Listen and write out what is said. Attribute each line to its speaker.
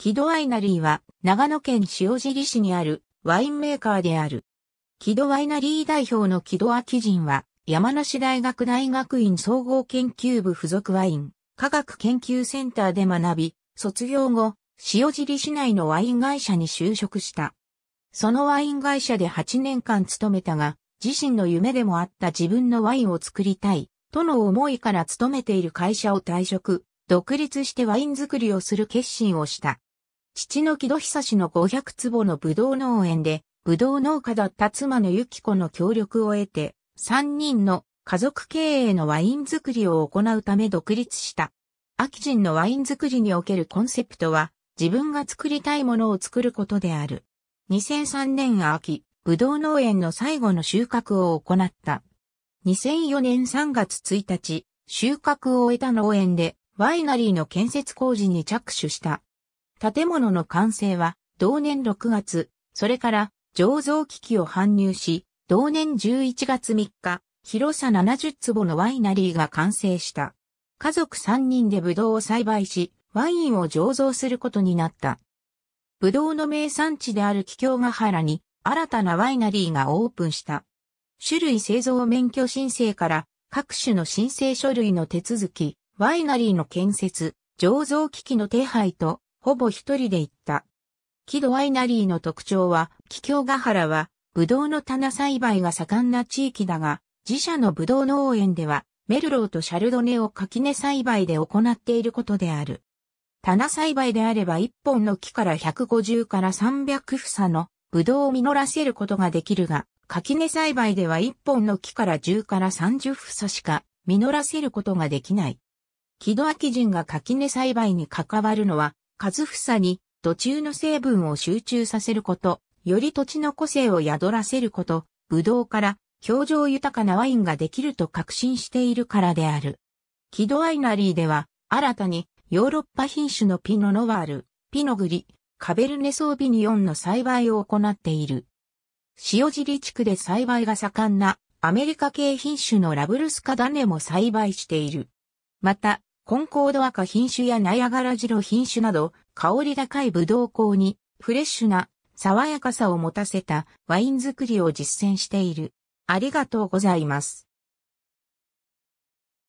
Speaker 1: 木戸ワイナリーは長野県塩尻市にあるワインメーカーである。木戸ワイナリー代表の木戸基人は山梨大学大学院総合研究部附属ワイン科学研究センターで学び、卒業後、塩尻市内のワイン会社に就職した。そのワイン会社で8年間勤めたが、自身の夢でもあった自分のワインを作りたい、との思いから勤めている会社を退職、独立してワイン作りをする決心をした。父の木戸久志の500坪のぶどう農園で、ぶどう農家だった妻のゆき子の協力を得て、3人の家族経営のワイン作りを行うため独立した。秋人のワイン作りにおけるコンセプトは、自分が作りたいものを作ることである。2003年秋、ぶどう農園の最後の収穫を行った。2004年3月1日、収穫を終えた農園で、ワイナリーの建設工事に着手した。建物の完成は、同年6月、それから醸造機器を搬入し、同年11月3日、広さ70坪のワイナリーが完成した。家族3人でブドウを栽培し、ワインを醸造することになった。ブドウの名産地である桔梗ヶ原に、新たなワイナリーがオープンした。種類製造免許申請から、各種の申請書類の手続き、ワイナリーの建設、醸造機器の手配と、ほぼ一人で行った。木戸ワイナリーの特徴は、木京ヶ原は、ブドウの棚栽培が盛んな地域だが、自社のブドウ農園では、メルローとシャルドネを垣根栽培で行っていることである。棚栽培であれば1本の木から150から300房のブドウを実らせることができるが、垣根栽培では1本の木から10から30房しか実らせることができない。木戸秋人が垣根栽培に関わるのは数房に土中の成分を集中させること、より土地の個性を宿らせること、ブドウから表情豊かなワインができると確信しているからである。キドアイナリーでは、新たにヨーロッパ品種のピノノワール、ピノグリ、カベルネソービニオンの栽培を行っている。塩尻地区で栽培が盛んなアメリカ系品種のラブルスカダネも栽培している。また、コンコード赤品種やナヤガラジロ品種など、香り高いブドウ香に、フレッシュな、爽やかさを持たせたワイン作りを実践している。ありがとうございます。